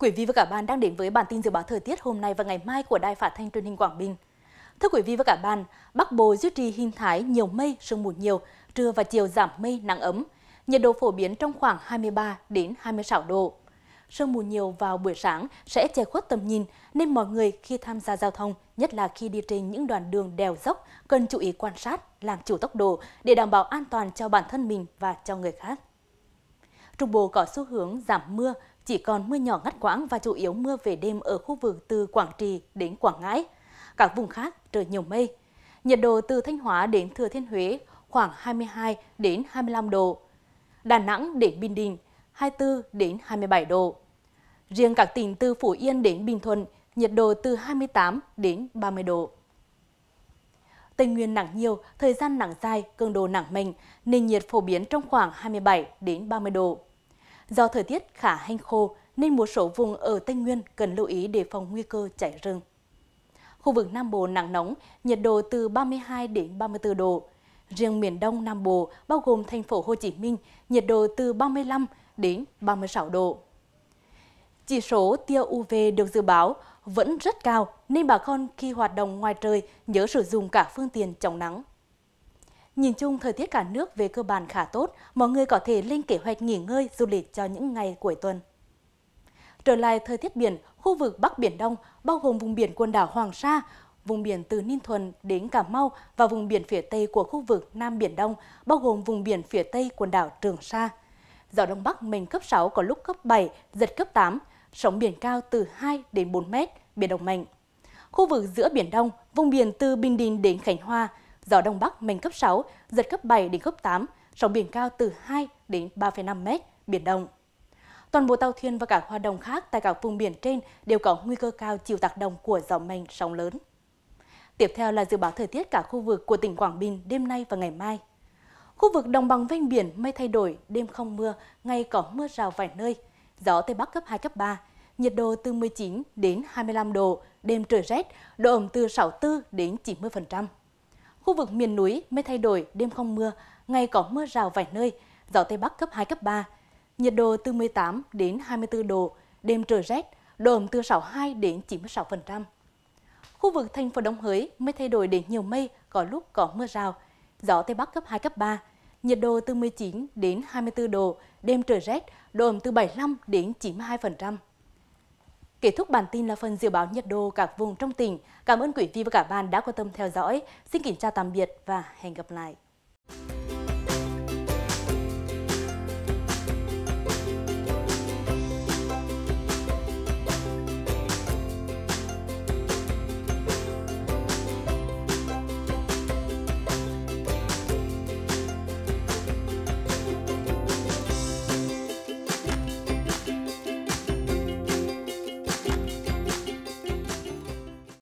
Quý vị và các bạn đang đến với bản tin dự báo thời tiết hôm nay và ngày mai của Đài Phát thanh Truyền hình Quảng Bình. Thưa quý vị và các bạn, Bắc Bộ duy trì hình thái nhiều mây, sương mù nhiều, trưa và chiều giảm mây, nắng ấm. Nhiệt độ phổ biến trong khoảng 23 đến 26 độ. Sương mù nhiều vào buổi sáng sẽ che khuất tầm nhìn nên mọi người khi tham gia giao thông, nhất là khi đi trên những đoạn đường đèo dốc, cần chú ý quan sát, làm chủ tốc độ để đảm bảo an toàn cho bản thân mình và cho người khác. Trung Bộ có xu hướng giảm mưa, chỉ còn mưa nhỏ ngắt quãng và chủ yếu mưa về đêm ở khu vực từ Quảng Trị đến Quảng Ngãi. Các vùng khác trời nhiều mây. Nhiệt độ từ Thanh Hóa đến Thừa Thiên Huế khoảng 22 đến 25 độ. Đà Nẵng đến Bình Định 24 đến 27 độ. Riêng các tỉnh từ Phú Yên đến Bình Thuận, nhiệt độ từ 28 đến 30 độ. Tây Nguyên nắng nhiều, thời gian nắng dài, cường độ nắng mạnh, nền nhiệt phổ biến trong khoảng 27 đến 30 độ. Do thời tiết khả hanh khô nên một số vùng ở Tây Nguyên cần lưu ý đề phòng nguy cơ cháy rừng. Khu vực Nam Bộ nắng nóng, nhiệt độ từ 32 đến 34 độ. Riêng miền Đông Nam Bộ, bao gồm thành phố Hồ Chí Minh, nhiệt độ từ 35 đến 36 độ. Chỉ số tia UV được dự báo vẫn rất cao nên bà con khi hoạt động ngoài trời nhớ sử dụng cả phương tiện chống nắng. Nhìn chung, thời tiết cả nước về cơ bản khá tốt, mọi người có thể lên kế hoạch nghỉ ngơi du lịch cho những ngày cuối tuần. Trở lại thời tiết biển, khu vực Bắc Biển Đông, bao gồm vùng biển quần đảo Hoàng Sa, vùng biển từ Ninh Thuận đến Cà Mau và vùng biển phía Tây của khu vực Nam Biển Đông, bao gồm vùng biển phía Tây quần đảo Trường Sa. Gió Đông Bắc mình cấp 6 có lúc cấp 7, giật cấp 8, sóng biển cao từ 2 đến 4 mét, biển động mạnh. Khu vực giữa Biển Đông, vùng biển từ Bình Định đến Khánh Hòa, Gió Đông Bắc mạnh cấp 6, giật cấp 7 đến cấp 8, sóng biển cao từ 2 đến 3,5 mét, biển động. Toàn bộ tàu thuyền và các hoạt động khác tại các vùng biển trên đều có nguy cơ cao chịu tác động của gió mạnh sóng lớn. Tiếp theo là dự báo thời tiết cả khu vực của tỉnh Quảng Bình đêm nay và ngày mai. Khu vực đồng bằng ven biển mây thay đổi, đêm không mưa, ngày có mưa rào vài nơi, gió Tây Bắc cấp 2, cấp 3, nhiệt độ từ 19 đến 25 độ, đêm trời rét, độ ẩm từ 64 đến 90%. Khu vực miền núi mây thay đổi, đêm không mưa, ngày có mưa rào vài nơi, gió Tây Bắc cấp 2, cấp 3. Nhiệt độ từ 18 đến 24 độ, đêm trời rét, độ ẩm từ 62 đến 96%. Khu vực thành phố Đông Hới mây thay đổi đến nhiều mây, có lúc có mưa rào, gió Tây Bắc cấp 2, cấp 3. Nhiệt độ từ 19 đến 24 độ, đêm trời rét, độ ẩm từ 75 đến 92%. Kết thúc bản tin là phần dự báo nhiệt độ các vùng trong tỉnh. Cảm ơn quý vị và cả bạn đã quan tâm theo dõi. Xin kính chào tạm biệt và hẹn gặp lại.